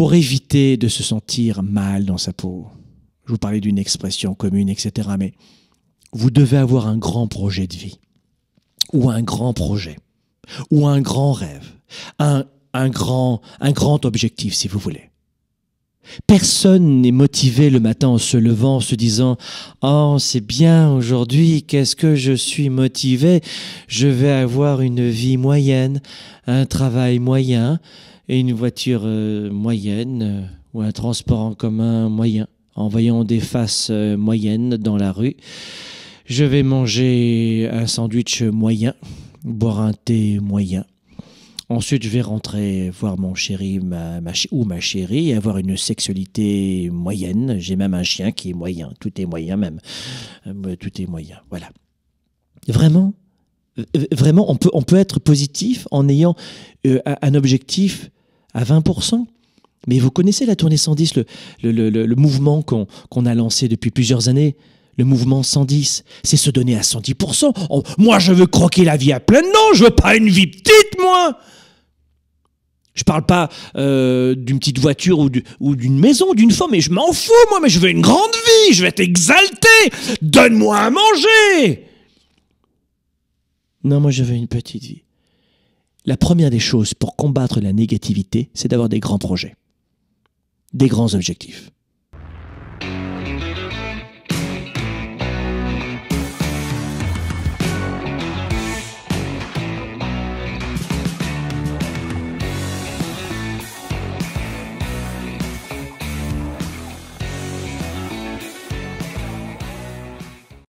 pour éviter de se sentir mal dans sa peau. Je vous parlais d'une expression commune, etc. Mais vous devez avoir un grand projet de vie, ou un grand projet, ou un grand rêve, un, grand, un grand objectif, si vous voulez. Personne n'est motivé le matin en se levant, en se disant ⁇ Oh, c'est bien aujourd'hui, qu'est-ce que je suis motivé Je vais avoir une vie moyenne, un travail moyen, et une voiture euh, moyenne euh, ou un transport en commun moyen, en voyant des faces euh, moyennes dans la rue. Je vais manger un sandwich moyen, boire un thé moyen. Ensuite, je vais rentrer voir mon chéri ma, ou ma chérie, et avoir une sexualité moyenne. J'ai même un chien qui est moyen. Tout est moyen même. Tout est moyen. Voilà. Vraiment, vraiment, on peut, on peut être positif en ayant un objectif à 20%. Mais vous connaissez la tournée 110, le, le, le, mouvement qu'on a lancé depuis plusieurs années, le mouvement 110, c'est se donner à 110%. moi, je veux croquer la vie à plein Non, je veux pas une vie petite, moi je parle pas euh, d'une petite voiture ou d'une maison maison, d'une forme, mais je m'en fous, moi, mais je veux une grande vie, je vais être exalté, donne-moi à manger. Non, moi, je veux une petite vie. La première des choses pour combattre la négativité, c'est d'avoir des grands projets, des grands objectifs.